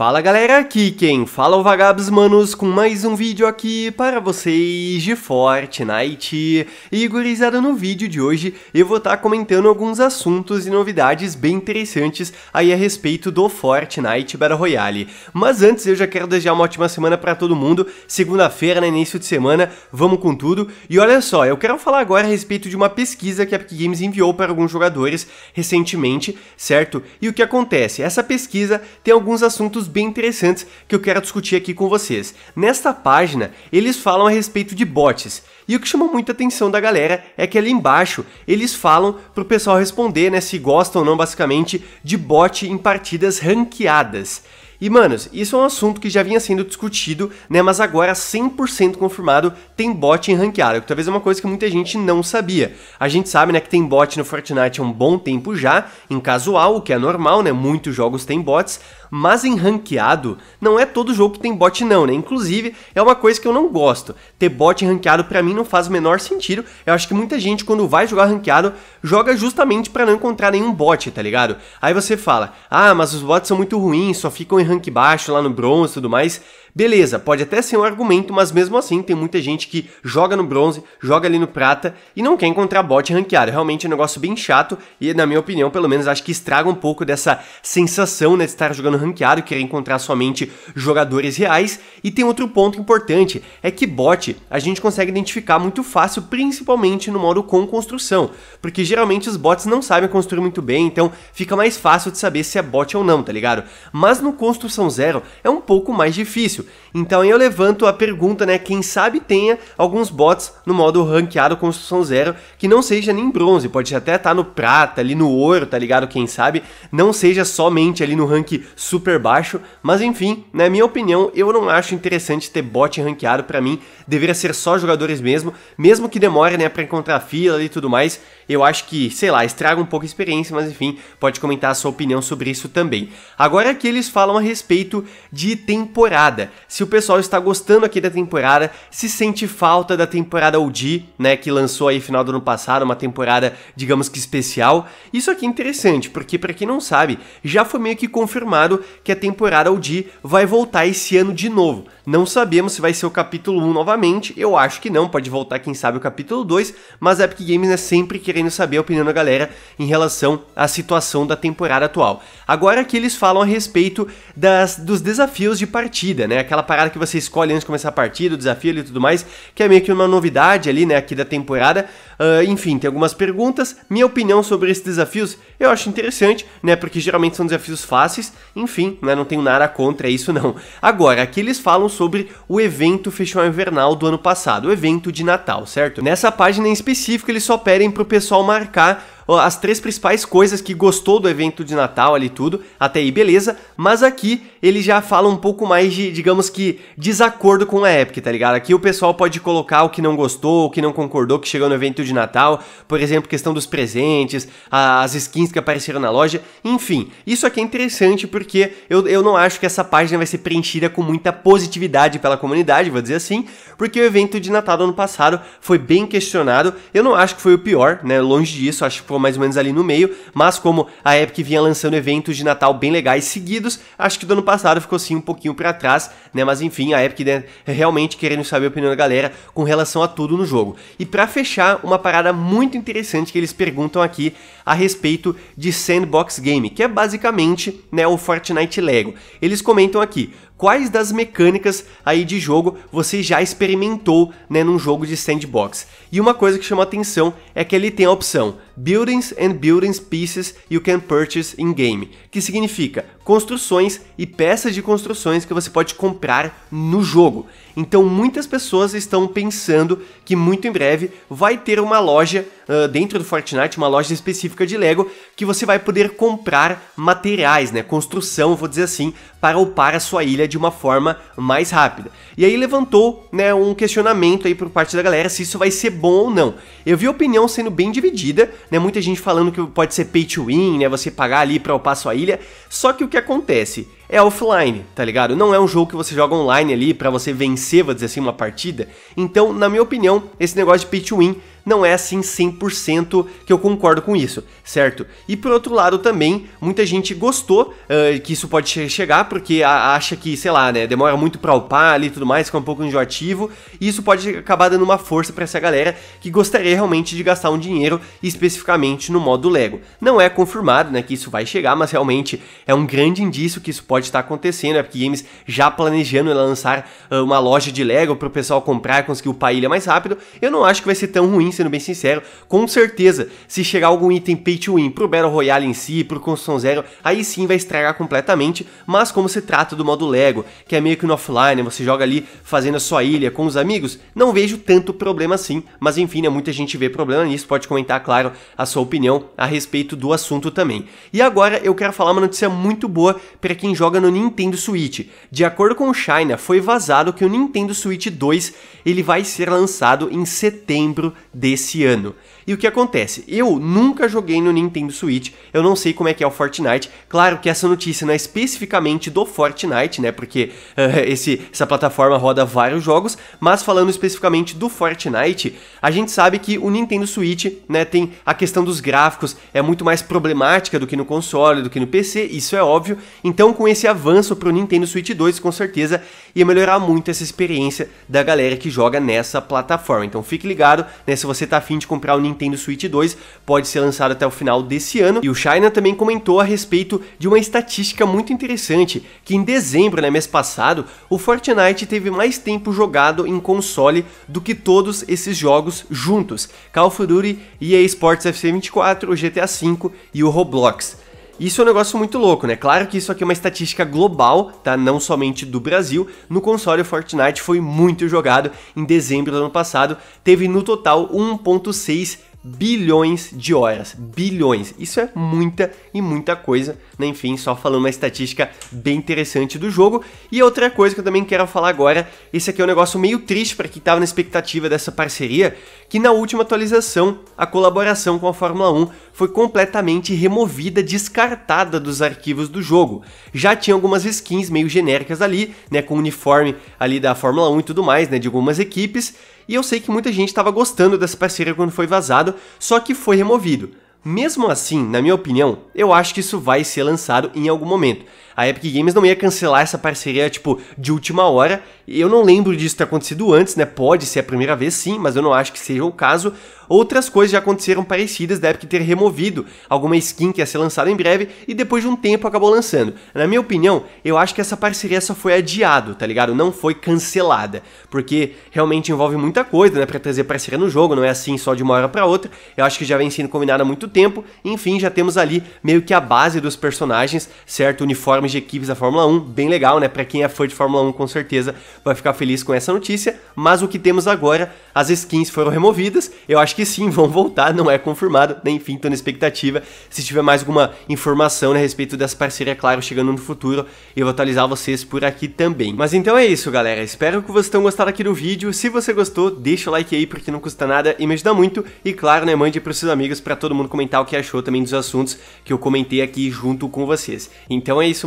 Fala galera, aqui quem fala é o Vagabos Manos com mais um vídeo aqui para vocês de Fortnite. E gurizada, no vídeo de hoje eu vou estar tá comentando alguns assuntos e novidades bem interessantes aí a respeito do Fortnite Battle Royale. Mas antes eu já quero desejar uma ótima semana para todo mundo, segunda-feira, né, início de semana, vamos com tudo. E olha só, eu quero falar agora a respeito de uma pesquisa que a Epic Games enviou para alguns jogadores recentemente, certo? E o que acontece? Essa pesquisa tem alguns assuntos bem interessantes que eu quero discutir aqui com vocês. Nesta página, eles falam a respeito de bots. E o que chamou muita atenção da galera é que ali embaixo eles falam pro pessoal responder, né, se gostam ou não basicamente de bot em partidas ranqueadas. E, manos, isso é um assunto que já vinha sendo discutido, né? Mas agora 100% confirmado tem bot em ranqueada, que talvez é uma coisa que muita gente não sabia. A gente sabe, né, que tem bot no Fortnite há um bom tempo já, em casual, o que é normal, né? Muitos jogos têm bots, mas em ranqueado, não é todo jogo que tem bot não, né? Inclusive, é uma coisa que eu não gosto. Ter bot ranqueado para mim não faz o menor sentido. Eu acho que muita gente quando vai jogar ranqueado, joga justamente para não encontrar nenhum bot, tá ligado? Aí você fala: "Ah, mas os bots são muito ruins, só ficam em rank baixo lá no bronze e tudo mais". Beleza, pode até ser um argumento, mas mesmo assim tem muita gente que joga no bronze, joga ali no prata e não quer encontrar bot ranqueado. Realmente é um negócio bem chato e, na minha opinião, pelo menos acho que estraga um pouco dessa sensação né, de estar jogando ranqueado, querer encontrar somente jogadores reais. E tem outro ponto importante: é que bot a gente consegue identificar muito fácil, principalmente no modo com construção, porque geralmente os bots não sabem construir muito bem, então fica mais fácil de saber se é bot ou não, tá ligado? Mas no construção zero é um pouco mais difícil difícil. Então eu levanto a pergunta, né? Quem sabe tenha alguns bots no modo ranqueado construção zero que não seja nem bronze, pode até estar tá no prata, ali no ouro, tá ligado? Quem sabe não seja somente ali no rank super baixo, mas enfim, na minha opinião, eu não acho interessante ter bot ranqueado para mim, deveria ser só jogadores mesmo, mesmo que demore, né, para encontrar fila e tudo mais. Eu acho que, sei lá, estraga um pouco a experiência, mas enfim, pode comentar a sua opinião sobre isso também. Agora que eles falam a respeito de temporada se o pessoal está gostando aqui da temporada, se sente falta da temporada OG, né, que lançou aí final do ano passado, uma temporada, digamos que especial. Isso aqui é interessante, porque para quem não sabe, já foi meio que confirmado que a temporada OG vai voltar esse ano de novo. Não sabemos se vai ser o capítulo 1 novamente, eu acho que não, pode voltar quem sabe o capítulo 2, mas a Epic Games é sempre querendo saber a opinião da galera em relação à situação da temporada atual. Agora que eles falam a respeito das, dos desafios de partida, né? Aquela parada que você escolhe antes de começar a partida, o desafio e tudo mais, que é meio que uma novidade ali, né, aqui da temporada, Uh, enfim, tem algumas perguntas. Minha opinião sobre esses desafios eu acho interessante, né? Porque geralmente são desafios fáceis. Enfim, né? Não tenho nada contra isso, não. Agora, aqui eles falam sobre o evento Festival Invernal do ano passado, o evento de Natal, certo? Nessa página em específico, eles só pedem pro pessoal marcar as três principais coisas que gostou do evento de Natal ali tudo, até aí beleza, mas aqui ele já fala um pouco mais de, digamos que, desacordo com a Epic, tá ligado? Aqui o pessoal pode colocar o que não gostou, o que não concordou que chegou no evento de Natal, por exemplo, questão dos presentes, as skins que apareceram na loja, enfim, isso aqui é interessante porque eu, eu não acho que essa página vai ser preenchida com muita positividade pela comunidade, vou dizer assim, porque o evento de Natal do ano passado foi bem questionado, eu não acho que foi o pior, né, longe disso, acho que foi mais ou menos ali no meio, mas como a Epic vinha lançando eventos de Natal bem legais seguidos, acho que do ano passado ficou assim um pouquinho para trás, né? Mas enfim, a Epic né, realmente querendo saber a opinião da galera com relação a tudo no jogo. E para fechar, uma parada muito interessante que eles perguntam aqui a respeito de Sandbox Game, que é basicamente né, o Fortnite Lego. Eles comentam aqui: quais das mecânicas aí de jogo você já experimentou né, num jogo de sandbox. E uma coisa que chama atenção é que ele tem a opção Buildings and Buildings Pieces You Can Purchase in Game, que significa construções e peças de construções que você pode comprar no jogo. Então muitas pessoas estão pensando que muito em breve vai ter uma loja uh, dentro do Fortnite, uma loja específica de Lego, que você vai poder comprar materiais, né, construção, vou dizer assim, para upar a sua ilha de uma forma mais rápida. E aí levantou né, um questionamento aí por parte da galera se isso vai ser bom ou não. Eu vi a opinião sendo bem dividida, né? Muita gente falando que pode ser pay to win, né? Você pagar ali para upar sua ilha. Só que o que acontece? é offline, tá ligado? Não é um jogo que você joga online ali para você vencer, vou dizer assim, uma partida. Então, na minha opinião, esse negócio de pay to win não é assim 100% que eu concordo com isso, certo? E por outro lado também, muita gente gostou uh, que isso pode chegar, porque acha que, sei lá, né, demora muito pra upar ali e tudo mais, fica um pouco enjoativo, e isso pode acabar dando uma força para essa galera que gostaria realmente de gastar um dinheiro especificamente no modo Lego. Não é confirmado, né, que isso vai chegar, mas realmente é um grande indício que isso pode estar acontecendo, é porque Games já planejando lançar uh, uma loja de Lego para o pessoal comprar, conseguir upar a ilha mais rápido. Eu não acho que vai ser tão ruim mim, sendo bem sincero, com certeza, se chegar algum item pay to win pro Battle Royale em si, pro Construção Zero, aí sim vai estragar completamente, mas como se trata do modo Lego, que é meio que no offline, você joga ali fazendo a sua ilha com os amigos, não vejo tanto problema assim, mas enfim, né, muita gente vê problema nisso, pode comentar, claro, a sua opinião a respeito do assunto também. E agora eu quero falar uma notícia muito boa para quem joga no Nintendo Switch. De acordo com o China, foi vazado que o Nintendo Switch 2 ele vai ser lançado em setembro desse ano. E o que acontece? Eu nunca joguei no Nintendo Switch, eu não sei como é que é o Fortnite. Claro que essa notícia não é especificamente do Fortnite, né? Porque uh, esse, essa plataforma roda vários jogos, mas falando especificamente do Fortnite, a gente sabe que o Nintendo Switch, né, tem a questão dos gráficos, é muito mais problemática do que no console, do que no PC, isso é óbvio. Então, com esse avanço para o Nintendo Switch 2, com certeza ia melhorar muito essa experiência da galera que joga nessa plataforma. Então, fique ligado, né? Se você tá afim de comprar o Nintendo Switch 2, pode ser lançado até o final desse ano. E o China também comentou a respeito de uma estatística muito interessante, que em dezembro, né, mês passado, o Fortnite teve mais tempo jogado em console do que todos esses jogos juntos, Call of Duty, EA Sports FC 24, o GTA V e o Roblox. Isso é um negócio muito louco, né? Claro que isso aqui é uma estatística global, tá? Não somente do Brasil. No console, Fortnite foi muito jogado em dezembro do ano passado. Teve no total 1.6 bilhões de horas. Bilhões. Isso é muita e muita coisa. Né? Enfim, só falando uma estatística bem interessante do jogo. E outra coisa que eu também quero falar agora, esse aqui é um negócio meio triste para quem estava na expectativa dessa parceria, que na última atualização a colaboração com a Fórmula 1 foi completamente removida, descartada dos arquivos do jogo. Já tinha algumas skins meio genéricas ali, né, com uniforme ali da Fórmula 1 e tudo mais, né, de algumas equipes, e eu sei que muita gente estava gostando dessa parceria quando foi vazado, só que foi removido. Mesmo assim, na minha opinião, eu acho que isso vai ser lançado em algum momento a Epic Games não ia cancelar essa parceria, tipo, de última hora. Eu não lembro disso ter acontecido antes, né? Pode ser a primeira vez, sim, mas eu não acho que seja o caso. Outras coisas já aconteceram parecidas, da Epic ter removido alguma skin que ia ser lançada em breve e depois de um tempo acabou lançando. Na minha opinião, eu acho que essa parceria só foi adiado, tá ligado? Não foi cancelada, porque realmente envolve muita coisa, né, para trazer parceria no jogo, não é assim só de uma hora para outra. Eu acho que já vem sendo combinada há muito tempo. Enfim, já temos ali meio que a base dos personagens, certo? uniforme parâmetros de equipes da Fórmula 1, bem legal, né? Para quem é fã de Fórmula 1, com certeza vai ficar feliz com essa notícia. Mas o que temos agora, as skins foram removidas. Eu acho que sim, vão voltar, não é confirmado. Enfim, tô na expectativa. Se tiver mais alguma informação né, a respeito dessa parceria, claro, chegando no futuro, eu vou atualizar vocês por aqui também. Mas então é isso, galera. Espero que vocês tenham gostado aqui do vídeo. Se você gostou, deixa o like aí, porque não custa nada e me ajuda muito. E claro, né, mande pros seus amigos para todo mundo comentar o que achou também dos assuntos que eu comentei aqui junto com vocês. Então é isso,